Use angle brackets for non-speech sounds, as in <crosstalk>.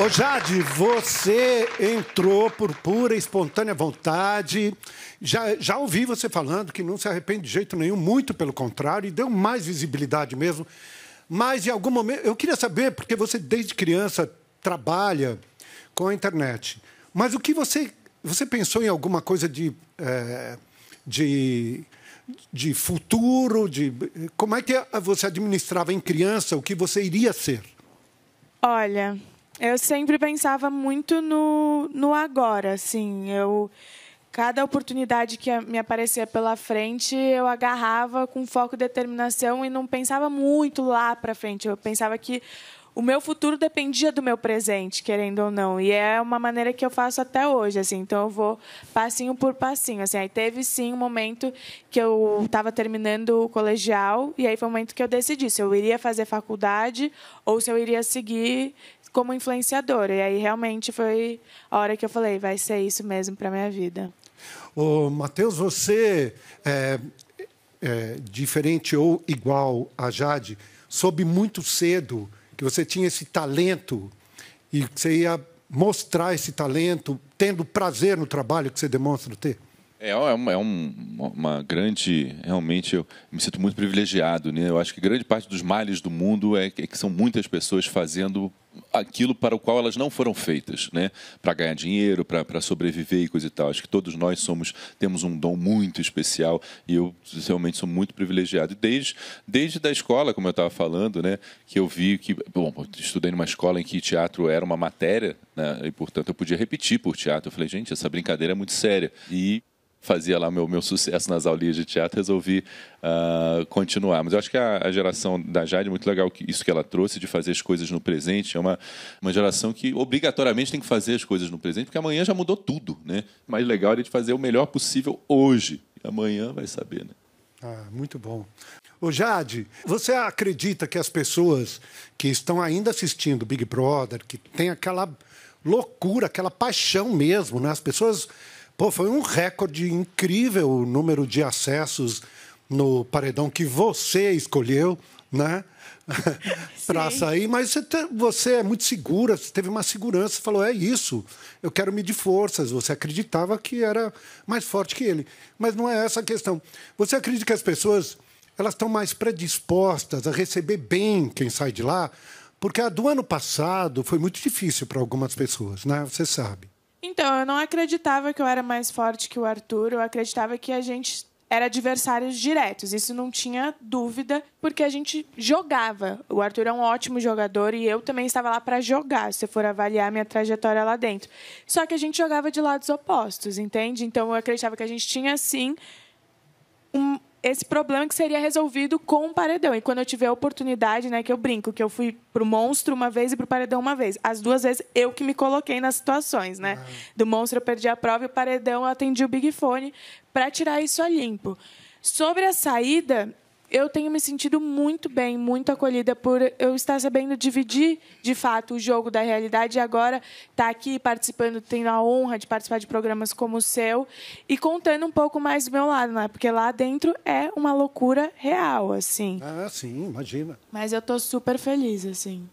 Ô Jade, você entrou por pura e espontânea vontade. Já, já ouvi você falando que não se arrepende de jeito nenhum, muito pelo contrário, e deu mais visibilidade mesmo. Mas em algum momento, eu queria saber, porque você desde criança trabalha com a internet. Mas o que você. Você pensou em alguma coisa de. É, de de futuro, de como é que você administrava em criança o que você iria ser? Olha, eu sempre pensava muito no, no agora, assim. Eu cada oportunidade que me aparecia pela frente, eu agarrava com foco e determinação e não pensava muito lá para frente. Eu pensava que o meu futuro dependia do meu presente, querendo ou não. E é uma maneira que eu faço até hoje, assim. Então eu vou passinho por passinho, assim. Aí teve sim um momento que eu estava terminando o colegial e aí foi o momento que eu decidi se eu iria fazer faculdade ou se eu iria seguir como influenciadora. E aí realmente foi a hora que eu falei, vai ser isso mesmo para minha vida. O Matheus, você é, é, diferente ou igual a Jade, soube muito cedo que você tinha esse talento e que você ia mostrar esse talento, tendo prazer no trabalho que você demonstra ter? É, é, uma, é um, uma grande. Realmente, eu me sinto muito privilegiado. Né? Eu acho que grande parte dos males do mundo é que é são muitas pessoas fazendo aquilo para o qual elas não foram feitas, né? Para ganhar dinheiro, para sobreviver e coisa e tal. Acho que todos nós somos temos um dom muito especial e eu realmente sou muito privilegiado. Desde desde da escola, como eu estava falando, né? Que eu vi que bom, estudei numa escola em que teatro era uma matéria, né? E portanto eu podia repetir por teatro. Eu falei, gente, essa brincadeira é muito séria e fazia lá meu, meu sucesso nas aulinhas de teatro, resolvi uh, continuar. Mas eu acho que a, a geração da Jade, é muito legal que, isso que ela trouxe, de fazer as coisas no presente. É uma, uma geração que obrigatoriamente tem que fazer as coisas no presente, porque amanhã já mudou tudo. Né? O mais legal é de fazer o melhor possível hoje. E amanhã vai saber. Né? Ah, muito bom. Ô Jade, você acredita que as pessoas que estão ainda assistindo Big Brother, que tem aquela loucura, aquela paixão mesmo, né? As pessoas Pô, foi um recorde incrível o número de acessos no paredão que você escolheu, né? <laughs> para sair, mas você, te, tá, você, é muito segura, você teve uma segurança, falou: é isso, eu quero medir forças. Você acreditava que era mais forte que ele. Mas não é essa a questão. Você acredita que as pessoas elas estão mais predispostas a receber bem quem sai de lá? Porque a do ano passado foi muito difícil para algumas pessoas, né? Você sabe. Então, eu não acreditava que eu era mais forte que o Arthur, eu acreditava que a gente era adversários diretos, isso não tinha dúvida, porque a gente jogava. O Arthur é um ótimo jogador e eu também estava lá para jogar, se for avaliar minha trajetória lá dentro. Só que a gente jogava de lados opostos, entende? Então eu acreditava que a gente tinha sim um, esse problema que seria resolvido com o paredão. E quando eu tiver a oportunidade, né, que eu brinco, que eu fui pro monstro uma vez e pro paredão uma vez. As duas vezes eu que me coloquei nas situações, né? Ah. Do monstro eu perdi a prova e o paredão eu atendi o Big Fone para tirar isso a limpo. Sobre a saída, eu tenho me sentido muito bem, muito acolhida por eu estar sabendo dividir de fato o jogo da realidade e agora estar tá aqui participando, tendo a honra de participar de programas como o seu e contando um pouco mais do meu lado, né? Porque lá dentro é uma loucura real, assim. Ah, sim, imagina. Mas eu estou super feliz, assim.